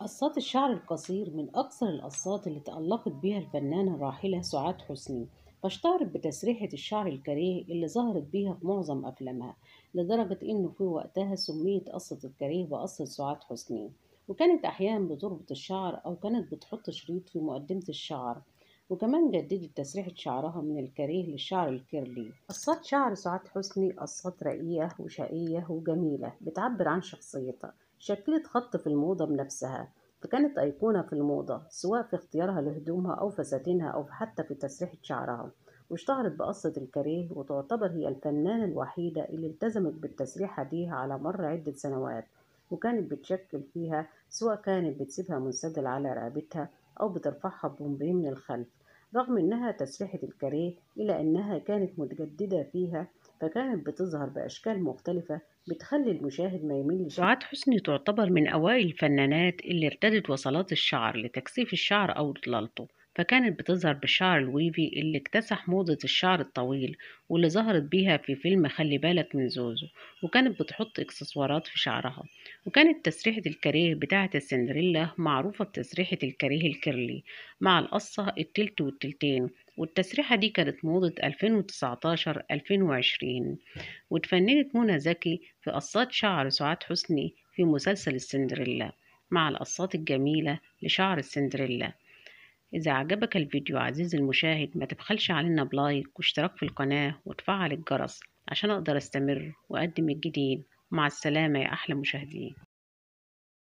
قصات الشعر القصير من أكثر القصات اللي تألقت بها الفنانة الراحلة سعاد حسني فاشتهرت بتسريحة الشعر الكريه اللي ظهرت بيها في معظم أفلامها لدرجة إنه في وقتها سميت قصة الكريه بقصة سعاد حسني وكانت أحيانا بتربط الشعر أو كانت بتحط شريط في مقدمة الشعر وكمان جددت تسريحة شعرها من الكريه للشعر الكيرلي قصات شعر سعاد حسني قصات رقيقة وشقية وجميلة بتعبر عن شخصيتها شكلت خط في الموضة بنفسها فكانت أيقونة في الموضة سواء في اختيارها لهدومها أو فساتينها أو حتى في تسريحة شعرها واشتهرت بقصة الكاريه وتعتبر هي الفنانة الوحيدة اللي التزمت بالتسريحة دي على مر عدة سنوات وكانت بتشكل فيها سواء كانت بتسيبها منسدل على رقبتها أو بترفعها بومبيه من الخلف رغم أنها تسريحة الكاريه إلا أنها كانت متجددة فيها فكانت بتظهر بأشكال مختلفة بتخلي المشاهد ما يميل سعاد حسني تعتبر من أوائل الفنانات اللي ارتدت وصلات الشعر لتكثيف الشعر أو إطلالته فكانت بتظهر بالشعر الويفي اللي اكتسح موضة الشعر الطويل واللي ظهرت بيها في فيلم خلي بالك من زوزو وكانت بتحط اكسسوارات في شعرها وكانت تسريحة الكاريه بتاعة السندريلا معروفة بتسريحة الكاريه الكيرلي مع القصة التلت والتلتين والتسريحة دي كانت موضة 2019-2020 واتفننت منى زكي في قصات شعر سعاد حسني في مسلسل السندريلا مع القصات الجميلة لشعر السندريلا إذا عجبك الفيديو عزيزي المشاهد ما تبخلش علينا بلايك واشتراك في القناة وتفعل الجرس عشان أقدر أستمر وأقدم الجديد مع السلامة يا أحلى مشاهدين